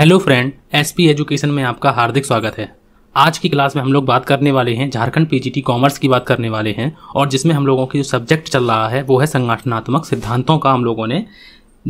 hello friend SP education में आपका हार्दिक स्वागत है आज की क्लास में हम लोग बात करने वाले हैं झारखंड पीजीटी कॉमर्स की बात करने वाले हैं और जिसमें हम लोगों की जो सब्जेक्ट चल रहा है वो है संगठनात्मक सिद्धांतों का हम लोगों ने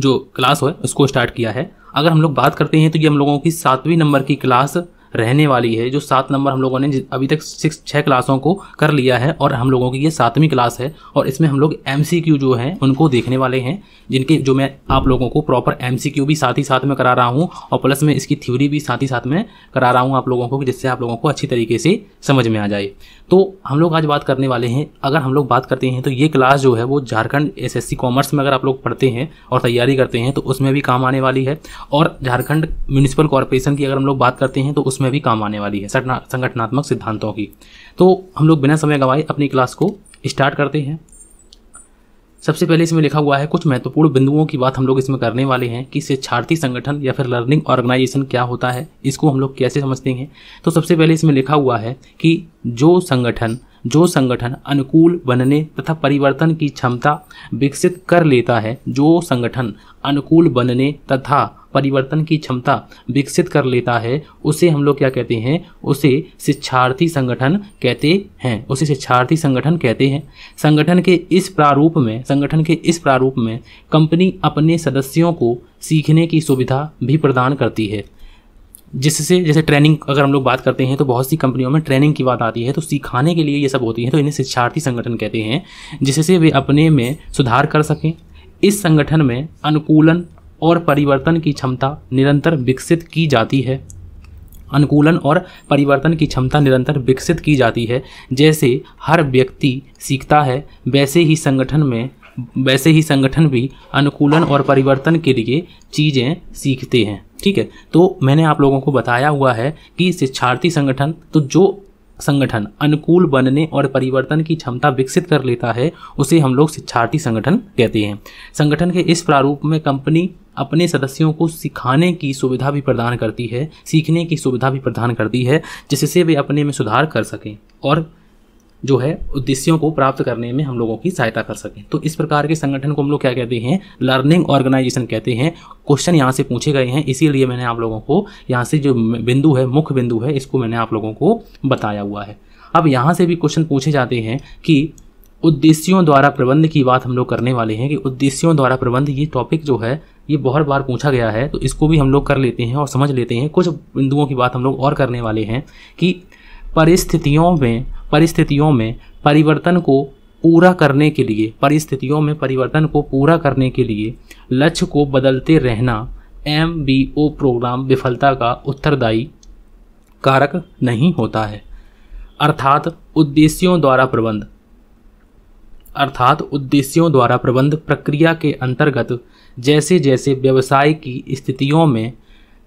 जो क्लास है उसको स्टार्ट किया है अगर हम लोग बात करते हैं तो ये हम लोगों की सातवीं नंबर की क्लास रहने वाली है जो सात नंबर हम लोगों ने अभी तक सिक्स छः क्लासों को कर लिया है और हम लोगों की ये सातवीं क्लास है और इसमें हम लोग एम जो है उनको देखने वाले हैं जिनके जो मैं आप लोगों को प्रॉपर एम भी साथ ही साथ में करा रहा हूँ और प्लस में इसकी थ्योरी भी साथ ही साथ में करा रहा हूँ आप लोगों को जिससे आप लोगों को अच्छी तरीके से समझ में आ जाए तो हम लोग आज बात करने वाले हैं अगर हम लोग बात करते हैं तो ये क्लास जो है वो झारखंड एस कॉमर्स में अगर आप लोग पढ़ते हैं और तैयारी करते हैं तो उसमें भी काम आने वाली है और झारखंड म्यूनिसिपल कॉरपोरेशन की अगर हम लोग बात करते हैं तो उसमें उसमें भी काम आने वाली है संगठनात्मक सिद्धांतों की तो हम लोग बिना समय गंवाए अपनी क्लास को स्टार्ट करते हैं सबसे पहले इसमें लिखा हुआ है कुछ महत्वपूर्ण बिंदुओं की बात हम लोग इसमें करने वाले हैं कि शिक्षार्थी संगठन या फिर लर्निंग ऑर्गेनाइजेशन क्या होता है इसको हम लोग कैसे समझते हैं तो सबसे पहले इसमें लिखा हुआ है कि जो संगठन जो संगठन अनुकूल बनने तथा परिवर्तन की क्षमता विकसित कर लेता है जो संगठन अनुकूल बनने तथा परिवर्तन की क्षमता विकसित कर लेता है उसे हम लोग क्या कहते हैं उसे शिक्षार्थी संगठन कहते हैं उसे शिक्षार्थी संगठन कहते हैं संगठन के इस प्रारूप में संगठन के इस प्रारूप में कंपनी अपने सदस्यों को सीखने की सुविधा भी प्रदान करती है जिससे जैसे ट्रेनिंग अगर हम लोग बात करते हैं तो बहुत सी कंपनियों में ट्रेनिंग की बात आती है तो सिखाने के लिए ये सब होती है तो इन्हें शिक्षार्थी संगठन कहते हैं जिससे वे अपने में सुधार कर सकें इस संगठन में अनुकूलन और परिवर्तन की क्षमता निरंतर विकसित की जाती है अनुकूलन और परिवर्तन की क्षमता निरंतर विकसित की जाती है जैसे हर व्यक्ति सीखता है वैसे ही संगठन में वैसे ही संगठन भी अनुकूलन और परिवर्तन के लिए चीज़ें सीखते हैं ठीक है तो मैंने आप लोगों को बताया हुआ है कि शिक्षार्थी संगठन तो जो संगठन अनुकूल बनने और परिवर्तन की क्षमता विकसित कर लेता है उसे हम लोग शिक्षार्थी संगठन कहते हैं संगठन के इस प्रारूप में कंपनी अपने सदस्यों को सिखाने की सुविधा भी प्रदान करती है सीखने की सुविधा भी प्रदान करती है जिससे वे अपने में सुधार कर सकें और जो है उद्देश्यों को प्राप्त करने में हम लोगों की सहायता कर सकें तो इस प्रकार के संगठन को हम लोग क्या कहते हैं लर्निंग ऑर्गेनाइजेशन कहते हैं क्वेश्चन यहाँ से पूछे गए हैं इसीलिए मैंने आप लोगों को यहाँ से जो बिंदु है मुख्य बिंदु है इसको मैंने आप लोगों को बताया हुआ है अब यहाँ से भी क्वेश्चन पूछे जाते हैं कि उद्देश्यों द्वारा प्रबंध की बात हम लोग करने वाले हैं कि उद्देश्यों द्वारा प्रबंध ये टॉपिक जो है ये बहुत बार पूछा गया है तो इसको भी हम लोग कर लेते हैं और समझ लेते हैं कुछ बिंदुओं की बात हम लोग और करने वाले हैं कि परिस्थितियों में परिस्थितियों में परिवर्तन को पूरा करने के लिए परिस्थितियों में परिवर्तन को पूरा करने के लिए लक्ष्य को बदलते रहना एम बी ओ प्रोग्राम विफलता का उत्तरदायी कारक नहीं होता है अर्थात उद्देश्यों द्वारा प्रबंध अर्थात उद्देश्यों द्वारा प्रबंध प्रक्रिया के अंतर्गत जैसे जैसे व्यवसाय की स्थितियों में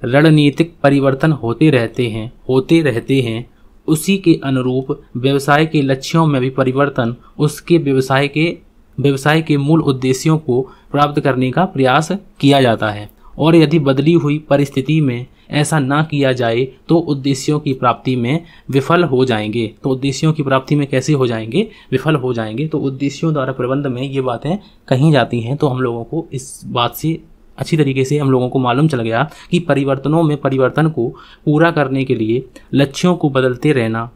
रणनीतिक परिवर्तन होते रहते हैं होते रहते हैं उसी के अनुरूप व्यवसाय के लक्ष्यों में भी परिवर्तन उसके व्यवसाय के व्यवसाय के मूल उद्देश्यों को प्राप्त करने का प्रयास किया जाता है और यदि बदली हुई परिस्थिति में ऐसा ना किया जाए तो उद्देश्यों की प्राप्ति में विफल हो जाएंगे तो उद्देश्यों की प्राप्ति में कैसे हो जाएंगे विफल हो जाएंगे तो उद्देश्यों द्वारा प्रबंध में ये बातें कही जाती हैं तो हम लोगों को इस बात से अच्छी तरीके से हम लोगों को मालूम चल गया कि परिवर्तनों में परिवर्तन को पूरा करने के लिए लक्ष्यों को बदलते रहना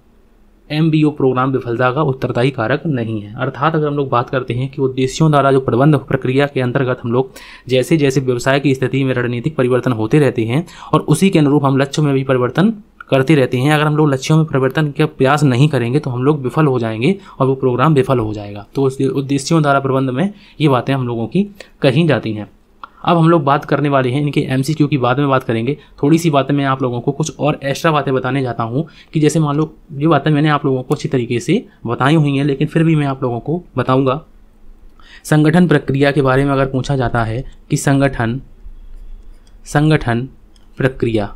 एम बी ओ प्रोग्राम विफलता का उत्तरदायी कारक नहीं है अर्थात अगर हम लोग बात करते हैं कि उद्देश्यों द्वारा जो प्रबंध प्रक्रिया के अंतर्गत हम लोग जैसे जैसे व्यवसाय की स्थिति में रणनीतिक परिवर्तन होते रहते हैं और उसी के अनुरूप हम लक्ष्य में भी परिवर्तन करते रहते हैं अगर हम लोग लक्ष्यों में परिवर्तन का प्रयास नहीं करेंगे तो हम लोग विफल हो जाएंगे और वो प्रोग्राम विफल हो जाएगा तो उद्देश्यों द्वारा प्रबंध में ये बातें हम लोगों की कही जाती हैं अब हम लोग बात करने वाले हैं इनके एम की बाद में बात करेंगे थोड़ी सी बातें मैं आप लोगों को कुछ और एक्स्ट्रा बातें बताने जाता हूँ कि जैसे मान लो ये बातें मैंने आप लोगों को अच्छी तरीके से बताई हुई हैं लेकिन फिर भी मैं आप लोगों को बताऊँगा संगठन प्रक्रिया के बारे में अगर पूछा जाता है कि संगठन संगठन प्रक्रिया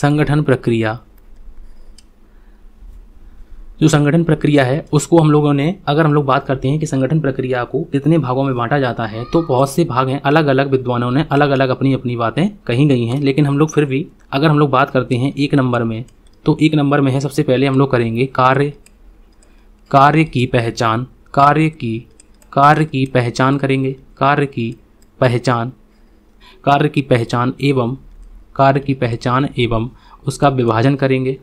संगठन प्रक्रिया जो संगठन प्रक्रिया है उसको हम लोगों ने अगर हम लोग बात करते हैं कि संगठन प्रक्रिया को कितने भागों में बांटा जाता है तो बहुत से भाग हैं अलग अलग विद्वानों ने अलग अलग अपनी अपनी बातें कही गई हैं लेकिन हम लोग फिर भी अगर हम लोग बात करते हैं एक नंबर में तो एक नंबर में है सबसे पहले हम लोग करेंगे कार्य कार्य की पहचान कार्य की कार्य की पहचान करेंगे कार्य की पहचान कार्य की पहचान एवं कार्य की पहचान एवं उसका विभाजन करेंगे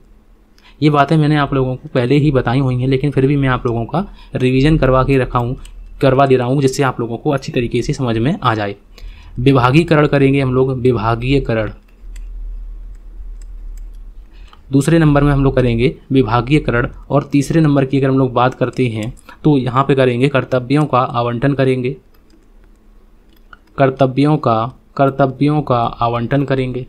ये बातें मैंने आप लोगों को पहले ही बताई हुई हैं लेकिन फिर भी मैं आप लोगों का रिवीजन करवा के रखा हूँ करवा दे रहा हूँ जिससे आप लोगों को अच्छी तरीके से समझ में आ जाए विभागीकरण करेंगे हम लोग विभागीयकरण दूसरे नंबर में हम लोग करेंगे विभागीयकरण और तीसरे नंबर की अगर हम लोग बात करते हैं तो यहाँ पे करेंगे कर्तव्यों का आवंटन करेंगे कर्तव्यों का कर्तव्यों का आवंटन करेंगे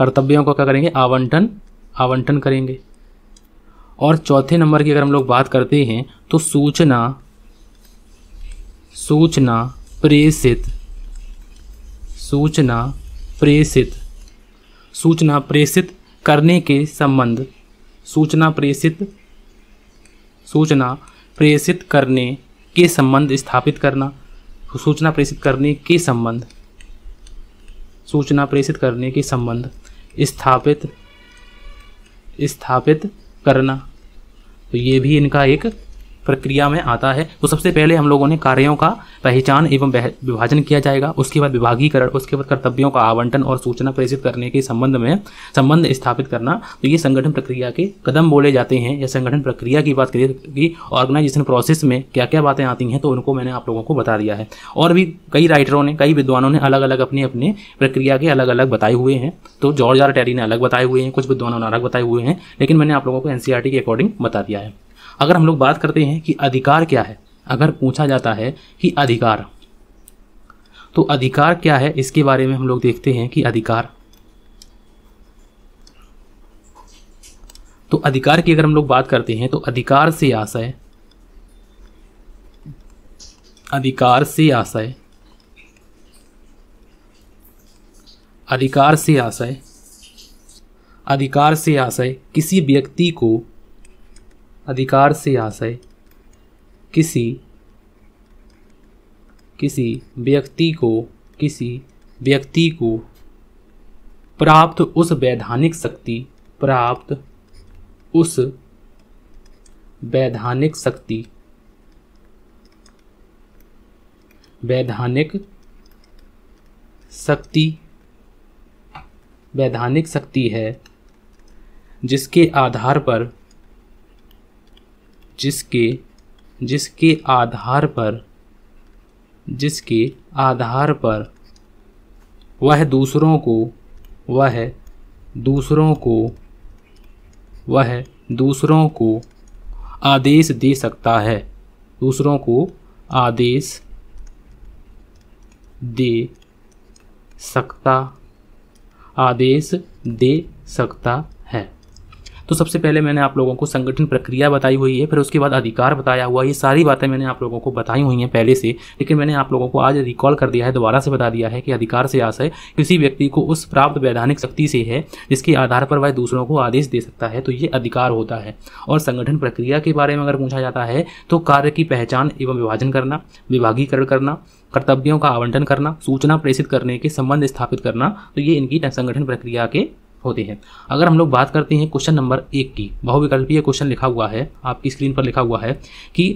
कर्तव्यों का क्या करेंगे आवंटन आवंटन करेंगे और चौथे नंबर की अगर हम लोग बात करते हैं तो सूचना सूचना प्रेषित सूचना प्रेषित सूचना प्रेषित करने के संबंध सूचना प्रेषित सूचना प्रेषित करने के संबंध स्थापित करना सूचना प्रेषित करने के संबंध सूचना प्रेषित करने के संबंध स्थापित स्थापित करना तो ये भी इनका एक प्रक्रिया में आता है तो सबसे पहले हम लोगों ने कार्यों का पहचान एवं विभाजन किया जाएगा उसके बाद विभागीकरण उसके बाद कर्तव्यों का आवंटन और सूचना प्रेषित करने के संबंध में संबंध स्थापित करना तो ये संगठन प्रक्रिया के कदम बोले जाते हैं या संगठन प्रक्रिया की बात करिए कि ऑर्गेनाइजेशन प्रोसेस में क्या क्या बातें आती हैं तो उनको मैंने आप लोगों को बता दिया है और भी कई राइटरों ने कई विद्वानों ने अलग अलग अपने अपने प्रक्रिया के अलग अलग बताए हुए हैं तो जॉर्ज आर टेरी ने अलग बताए हुए हैं कुछ विद्वानों ने अलग बताए हुए हैं लेकिन मैंने आप लोगों को एनसीईआरटी e के अकॉर्डिंग बता दिया है अगर हम लोग बात करते हैं कि अधिकार क्या है अगर पूछा जाता है कि अधिकार तो अधिकार क्या है इसके बारे में हम लोग देखते हैं कि अधिकार तो अधिकार की अगर हम लोग बात करते हैं तो अधिकार से आशय अधिकार से आशय अधिकार से आशय अधिकार से आशय किसी व्यक्ति को अधिकार से आशय किसी किसी व्यक्ति को किसी व्यक्ति को प्राप्त उस वैधानिक शक्ति प्राप्त उस वैधानिक शक्ति वैधानिक शक्ति वैधानिक शक्ति है जिसके आधार पर जिसके जिसके आधार पर जिसके आधार पर वह दूसरों को वह दूसरों को वह दूसरों को आदेश दे सकता है दूसरों को आदेश दे सकता आदेश दे सकता है तो सबसे पहले मैंने आप लोगों को संगठन प्रक्रिया बताई हुई है फिर उसके बाद अधिकार बताया हुआ ये सारी बातें मैंने आप लोगों को बताई हुई हैं पहले से लेकिन मैंने आप लोगों को आज रिकॉल कर दिया है दोबारा से बता दिया है कि अधिकार से आशय किसी व्यक्ति को उस प्राप्त वैधानिक शक्ति से है जिसके आधार पर वह दूसरों को आदेश दे सकता है तो ये अधिकार होता है और संगठन प्रक्रिया के बारे में अगर पूछा जाता है तो कार्य की पहचान एवं विभाजन करना विभागीकरण करना कर्तव्यों का आवंटन करना सूचना प्रेषित करने के संबंध स्थापित करना तो ये इनकी संगठन प्रक्रिया के होती है अगर हम लोग बात करते हैं क्वेश्चन नंबर एक की बहुविकल्पीय क्वेश्चन लिखा हुआ है आपकी स्क्रीन पर लिखा हुआ है कि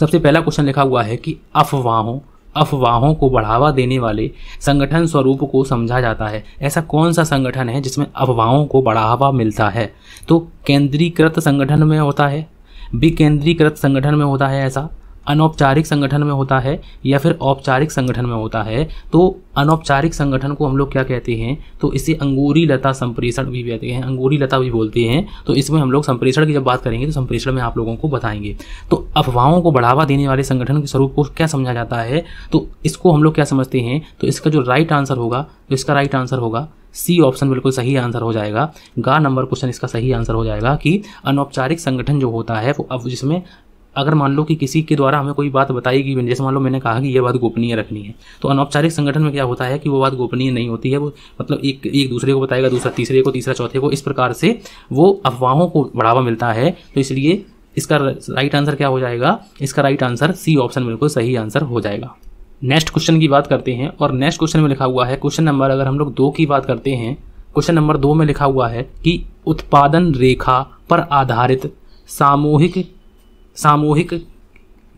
सबसे पहला क्वेश्चन लिखा हुआ है कि अफवाहों अफवाहों को बढ़ावा देने वाले संगठन स्वरूप को समझा जाता है ऐसा कौन सा संगठन है जिसमें अफवाहों को बढ़ावा मिलता है तो केंद्रीकृत संगठन में होता है विकेंद्रीकृत संगठन में होता है ऐसा अनौपचारिक संगठन में होता है या फिर औपचारिक संगठन में होता है तो अनौपचारिक संगठन को हम लोग क्या कहते हैं तो इसे अंगूरी लता संप्रेषण भी कहते हैं अंगूरी लता भी बोलते हैं तो इसमें हम लोग संप्रेषण की जब बात करेंगे तो संप्रेषण में आप लोगों को बताएंगे तो अफवाहों को बढ़ावा देने वाले संगठन के स्वरूप को क्या समझा जाता है तो इसको हम लोग क्या समझते हैं तो इसका जो राइट आंसर होगा तो इसका राइट आंसर होगा सी ऑप्शन बिल्कुल सही आंसर हो जाएगा गा नंबर क्वेश्चन इसका सही आंसर हो जाएगा कि अनौपचारिक संगठन जो होता है वो अब जिसमें अगर मान लो कि किसी के द्वारा हमें कोई बात बताई गई जैसे मान लो मैंने कहा कि यह बात गोपनीय रखनी है तो अनौपचारिक संगठन में क्या होता है कि वो बात गोपनीय नहीं होती है वो मतलब एक एक दूसरे को बताएगा दूसरा तीसरे को तीसरा चौथे को इस प्रकार से वो अफवाहों को बढ़ावा मिलता है तो इसलिए इसका राइट आंसर क्या हो जाएगा इसका राइट आंसर सी ऑप्शन बिल्कुल सही आंसर हो जाएगा नेक्स्ट क्वेश्चन की बात करते हैं और नेक्स्ट क्वेश्चन में लिखा हुआ है क्वेश्चन नंबर अगर हम लोग दो की बात करते हैं क्वेश्चन नंबर दो में लिखा हुआ है कि उत्पादन रेखा पर आधारित सामूहिक सामूहिक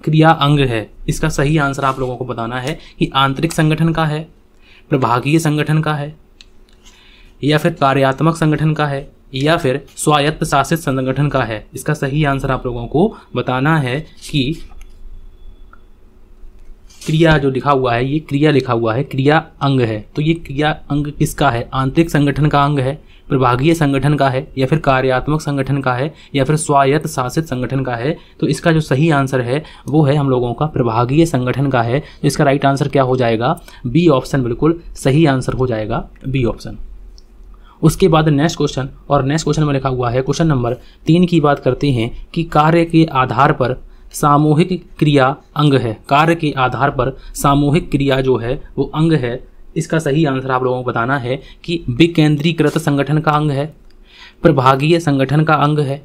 क्रिया अंग है इसका सही आंसर आप लोगों को बताना है कि आंतरिक संगठन का है प्रभागीय संगठन का है या फिर कार्यात्मक संगठन का है या फिर स्वायत्त शासित संगठन का है इसका सही आंसर आप लोगों को बताना है कि क्रिया जो लिखा हुआ है ये क्रिया लिखा हुआ है क्रिया अंग है तो ये क्रिया अंग किसका है आंतरिक संगठन का अंग है प्रभागीय संगठन का है या फिर कार्यात्मक संगठन का है या फिर स्वायत्त शासित संगठन का है तो इसका जो सही आंसर है वो है हम लोगों का प्रभागीय संगठन का है तो इसका राइट आंसर क्या हो जाएगा बी ऑप्शन बिल्कुल सही आंसर हो जाएगा बी ऑप्शन उसके बाद नेक्स्ट क्वेश्चन और नेक्स्ट क्वेश्चन में लिखा हुआ है क्वेश्चन नंबर तीन की बात करते हैं कि कार्य के आधार पर सामूहिक क्रिया अंग है कार्य के आधार पर सामूहिक क्रिया जो है वो अंग है इसका सही आंसर आप लोगों को बताना है कि विकेंद्रीकृत संगठन का अंग है प्रभागीय संगठन का अंग है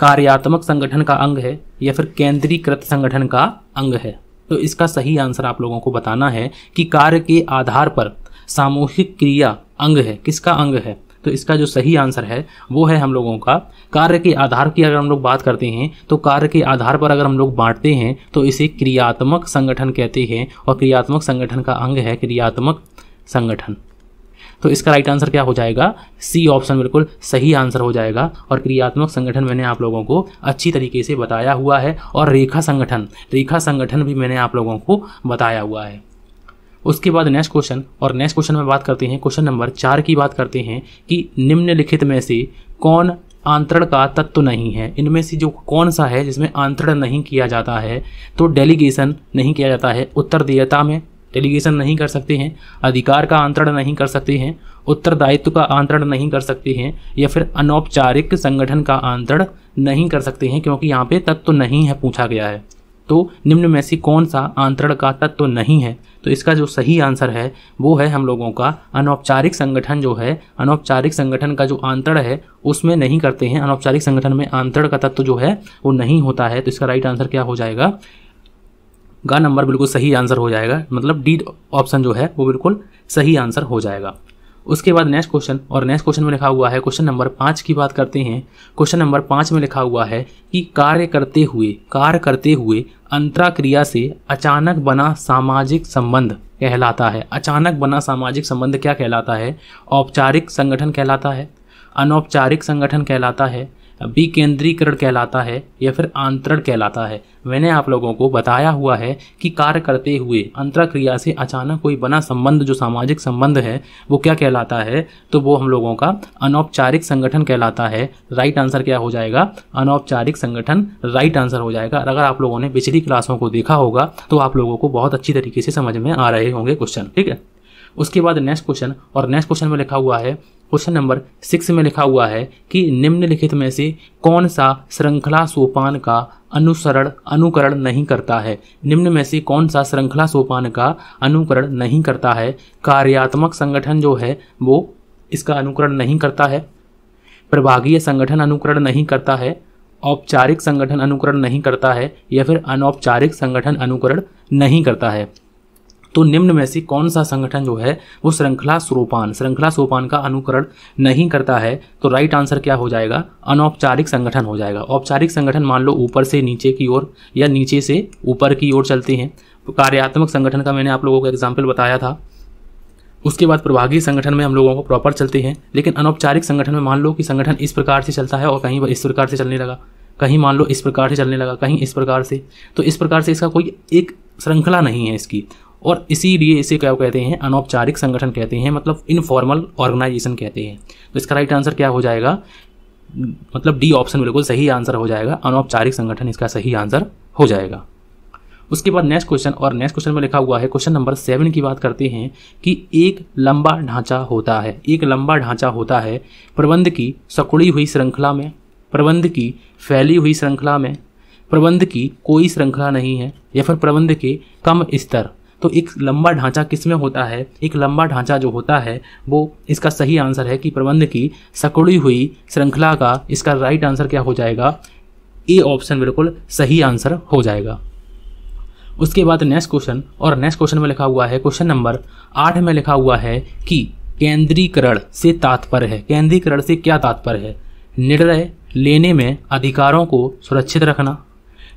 कार्यात्मक संगठन का अंग है या फिर केंद्रीकृत संगठन का अंग है तो इसका सही आंसर आप लोगों को बताना है कि कार्य के आधार पर सामूहिक क्रिया अंग है किसका अंग है तो इसका जो सही आंसर है वो है हम लोगों का कार्य के आधार की अगर हम लोग बात करते हैं तो कार्य के आधार पर अगर हम लोग बांटते हैं तो इसे क्रियात्मक संगठन कहते हैं और क्रियात्मक संगठन का अंग है क्रियात्मक संगठन तो इसका राइट आंसर क्या हो जाएगा सी ऑप्शन बिल्कुल सही आंसर हो जाएगा और क्रियात्मक संगठन मैंने आप लोगों को अच्छी तरीके से बताया हुआ है और रेखा संगठन रेखा संगठन भी मैंने आप लोगों को बताया हुआ है उसके बाद नेक्स्ट क्वेश्चन और नेक्स्ट क्वेश्चन में बात करते हैं क्वेश्चन नंबर चार की बात करते हैं कि निम्नलिखित में से कौन आंतरण का तत्व नहीं है इनमें से जो कौन सा है जिसमें आंतरण नहीं किया जाता है तो डेलीगेशन नहीं किया जाता है उत्तरदेयता में डेलीगेशन नहीं कर सकते हैं अधिकार का आंतरण नहीं कर सकते हैं उत्तरदायित्व का आंतरण नहीं कर सकते हैं या फिर अनौपचारिक संगठन का आंतरण नहीं कर सकते हैं क्योंकि यहाँ पे तत्व तो नहीं है पूछा गया है तो निम्न में से कौन सा आंतरण का तत्व तो नहीं है तो इसका जो सही आंसर है वो है हम लोगों का अनौपचारिक संगठन जो है अनौपचारिक संगठन का जो आंतरण है उसमें नहीं करते हैं अनौपचारिक संगठन में आंतरण का तत्व तो जो है वो नहीं होता है तो इसका राइट आंसर क्या हो जाएगा गा नंबर बिल्कुल सही आंसर हो जाएगा मतलब डी ऑप्शन जो है वो बिल्कुल सही आंसर हो जाएगा उसके बाद नेक्स्ट क्वेश्चन और नेक्स्ट क्वेश्चन में लिखा हुआ है क्वेश्चन नंबर पाँच की बात करते हैं क्वेश्चन नंबर पाँच में लिखा हुआ है कि कार्य करते हुए कार्य करते हुए अंतराक्रिया से अचानक बना सामाजिक संबंध कहलाता है अचानक बना सामाजिक संबंध क्या कहलाता है औपचारिक संगठन कहलाता है अनौपचारिक संगठन कहलाता है विकेंद्रीकरण कहलाता है या फिर आंतरण कहलाता है मैंने आप लोगों को बताया हुआ है कि कार्य करते हुए अंतर क्रिया से अचानक कोई बना संबंध जो सामाजिक संबंध है वो क्या कहलाता है तो वो हम लोगों का अनौपचारिक संगठन कहलाता है राइट आंसर क्या हो जाएगा अनौपचारिक संगठन राइट आंसर हो जाएगा अगर आप लोगों ने पिछली क्लासों को देखा होगा तो आप लोगों को बहुत अच्छी तरीके से समझ में आ रहे होंगे क्वेश्चन ठीक है उसके बाद नेक्स्ट क्वेश्चन और नेक्स्ट क्वेश्चन में लिखा हुआ है क्वेश्चन नंबर सिक्स में लिखा हुआ है कि निम्नलिखित में से कौन सा श्रृंखला सोपान का अनुसरण अनुकरण नहीं करता है निम्न में से कौन सा श्रृंखला सोपान का अनुकरण नहीं करता है कार्यात्मक संगठन जो है वो इसका अनुकरण नहीं करता है प्रभागीय संगठन अनुकरण नहीं करता है औपचारिक संगठन अनुकरण नहीं करता है या फिर अनौपचारिक संगठन अनुकरण नहीं करता है तो निम्न में से कौन सा संगठन जो है वो श्रृंखला स्वरूपान श्रृंखला स्वरूपान का अनुकरण नहीं करता है तो राइट आंसर क्या हो जाएगा अनौपचारिक संगठन हो जाएगा औपचारिक संगठन मान लो ऊपर से नीचे की ओर या नीचे से ऊपर की ओर चलते हैं तो कार्यात्मक संगठन का मैंने आप लोगों को एग्जाम्पल बताया था उसके बाद प्रभागीय संगठन में हम लोगों को प्रॉपर चलते हैं लेकिन अनौपचारिक संगठन में मान लो कि संगठन इस प्रकार से चलता है और कहीं इस प्रकार से चलने लगा कहीं मान लो इस प्रकार से चलने लगा कहीं इस प्रकार से तो इस प्रकार से इसका कोई एक श्रृंखला नहीं है इसकी और इसीलिए इसे क्या कहते हैं अनौपचारिक संगठन कहते हैं मतलब इनफॉर्मल ऑर्गेनाइजेशन कहते हैं तो इसका राइट आंसर क्या हो जाएगा मतलब डी ऑप्शन बिल्कुल सही आंसर हो जाएगा अनौपचारिक संगठन इसका सही आंसर हो जाएगा उसके बाद नेक्स्ट क्वेश्चन और नेक्स्ट क्वेश्चन में लिखा हुआ है क्वेश्चन नंबर सेवन की बात करते हैं कि एक लंबा ढांचा होता है एक लंबा ढांचा होता है प्रबंध की सकुड़ी हुई श्रृंखला में प्रबंध की फैली हुई श्रृंखला में प्रबंध की कोई श्रृंखला नहीं है या फिर प्रबंध के कम स्तर तो एक लंबा ढांचा किस में होता है एक लंबा ढांचा जो होता है वो इसका सही आंसर है कि प्रबंध की सकुड़ी हुई श्रृंखला का इसका राइट आंसर क्या हो जाएगा ए ऑप्शन बिल्कुल सही आंसर हो जाएगा उसके बाद नेक्स्ट क्वेश्चन और नेक्स्ट क्वेश्चन में लिखा हुआ है क्वेश्चन नंबर आठ में लिखा हुआ है कि केंद्रीकरण से तात्पर्य है केंद्रीकरण से क्या तात्पर्य है निर्णय लेने में अधिकारों को सुरक्षित रखना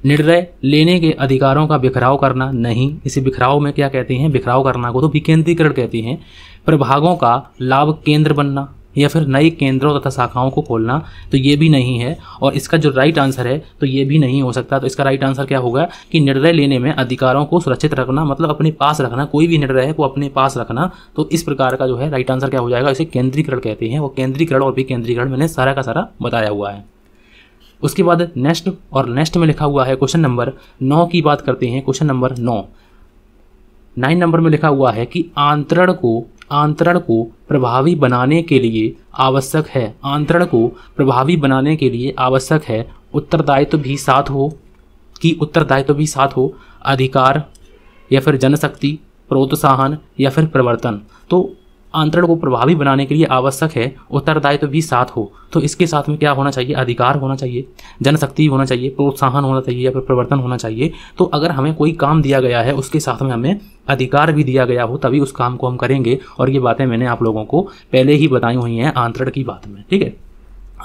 निर्णय लेने के अधिकारों का बिखराव करना नहीं इसी बिखराव में क्या कहते हैं बिखराव करना को तो विकेंद्रीकरण कहती हैं प्रभागों का लाभ केंद्र बनना या फिर नए केंद्रों तथा शाखाओं को खोलना तो ये भी नहीं है और इसका जो राइट आंसर है तो ये भी नहीं हो सकता तो इसका राइट आंसर क्या होगा कि निर्णय लेने में अधिकारों को सुरक्षित रखना मतलब अपने पास रखना कोई भी निर्णय है वो अपने पास रखना तो इस प्रकार का जो है राइट आंसर क्या हो जाएगा इसे केंद्रीकरण कहते हैं वो केंद्रीकरण और भी केंद्रीकरण मैंने सारा का सारा बताया हुआ है उसके बाद नेक्स्ट और नेक्स्ट में लिखा हुआ है क्वेश्चन नंबर नौ की बात करते हैं क्वेश्चन नंबर नौ नाइन नंबर में लिखा हुआ है कि आंतरण को आंतरण को प्रभावी बनाने के लिए आवश्यक है आंतरण को प्रभावी बनाने के लिए आवश्यक है उत्तरदायित्व तो भी साथ हो कि उत्तरदायित्व तो भी साथ हो अधिकार या फिर जनशक्ति प्रोत्साहन या फिर प्रवर्तन तो अंतरण को प्रभावी बनाने के लिए आवश्यक है उत्तरदायित्व तो भी साथ हो तो इसके साथ में क्या होना चाहिए अधिकार होना चाहिए जनशक्ति होना चाहिए प्रोत्साहन होना चाहिए या फिर प्रवर्तन होना चाहिए तो अगर हमें कोई काम दिया गया है उसके साथ में हमें अधिकार भी दिया गया हो तभी उस काम को हम करेंगे और ये बातें मैंने आप लोगों को पहले ही बताई हुई हैं आंतरण की बात में ठीक है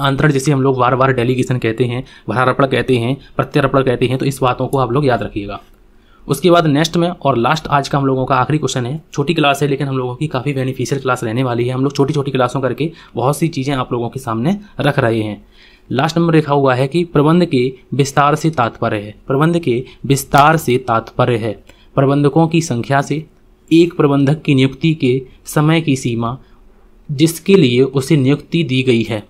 आंतरण जिसे हम लोग बार बार डेलीगेशन कहते हैं भरारपण कहते हैं प्रत्यारपण कहते हैं तो इस बातों को आप लोग याद रखिएगा उसके बाद नेक्स्ट में और लास्ट आज का हम लोगों का आखिरी क्वेश्चन है छोटी क्लास है लेकिन हम लोगों की काफ़ी बेनिफिशियल क्लास रहने वाली है हम लोग छोटी छोटी क्लासों करके बहुत सी चीज़ें आप लोगों के सामने रख रहे हैं लास्ट नंबर लिखा हुआ है कि प्रबंध के विस्तार से तात्पर्य है प्रबंध के विस्तार से तात्पर्य है प्रबंधकों की संख्या से एक प्रबंधक की नियुक्ति के समय की सीमा जिसके लिए उसे नियुक्ति दी गई है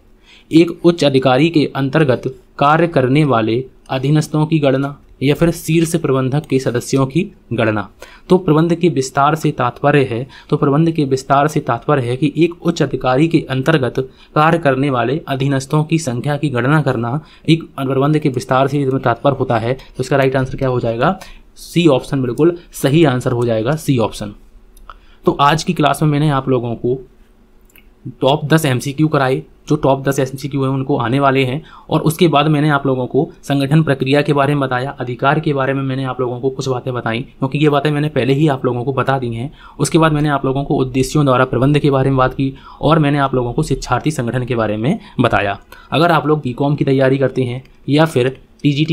एक उच्च अधिकारी के अंतर्गत कार्य करने वाले अधीनस्थों की गणना या फिर शीर्ष प्रबंधक के सदस्यों की गणना तो प्रबंध के विस्तार से तात्पर्य है तो प्रबंध के विस्तार से तात्पर्य है कि एक उच्च अधिकारी के अंतर्गत कार्य करने वाले अधीनस्थों की संख्या की गणना करना एक प्रबंध के विस्तार से तात्पर्य होता है तो इसका राइट आंसर क्या हो जाएगा सी ऑप्शन बिल्कुल सही आंसर हो जाएगा सी ऑप्शन तो आज की क्लास में मैंने आप लोगों को टॉप दस एम कराए जो टॉप दस एस है उनको आने वाले हैं और उसके बाद मैंने आप लोगों को संगठन प्रक्रिया के बारे में बताया अधिकार के बारे में मैंने आप लोगों को कुछ बातें बताई क्योंकि ये बातें मैंने पहले ही आप लोगों को बता दी हैं उसके बाद मैंने आप लोगों को उद्देश्यों द्वारा प्रबंध के बारे में बात की और मैंने आप लोगों को शिक्षार्थी संगठन के बारे में बताया अगर आप लोग बी की तैयारी करते हैं या फिर टी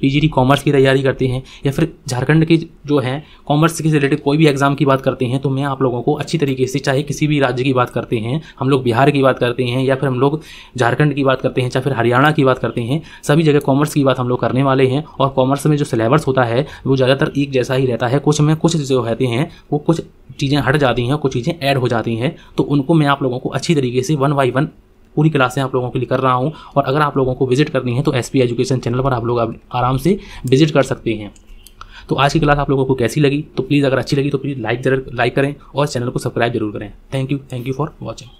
पी कॉमर्स की तैयारी करते हैं या फिर झारखंड के जो है कॉमर्स के रिलेटेड कोई भी एग्ज़ाम की बात करते हैं तो मैं आप लोगों को अच्छी तरीके से चाहे किसी भी राज्य की बात करते हैं हम लोग बिहार की बात करते हैं या फिर हम लोग झारखंड की बात करते हैं चाहे फिर हरियाणा की बात करते हैं सभी जगह कॉमर्स की बात हम लोग करने वाले हैं और कॉमर्स में जो सिलेबस होता है वो ज़्यादातर एक जैसा ही रहता है कुछ में कुछ जो रहते हैं वो कुछ चीज़ें हट जाती हैं कुछ चीज़ें ऐड हो जाती हैं तो उनको मैं आप लोगों को अच्छी तरीके से वन बाई वन पूरी क्लासें आप लोगों के लिए कर रहा हूँ और अगर आप लोगों को विजिट करनी है तो एस एजुकेशन चैनल पर आप लोग आराम से विजिट कर सकते हैं तो आज की क्लास आप लोगों को कैसी लगी तो प्लीज़ अगर अच्छी लगी तो प्लीज़ लाइक जरूर लाइक करें और चैनल को सब्सक्राइब जरूर करें thank you thank you for watching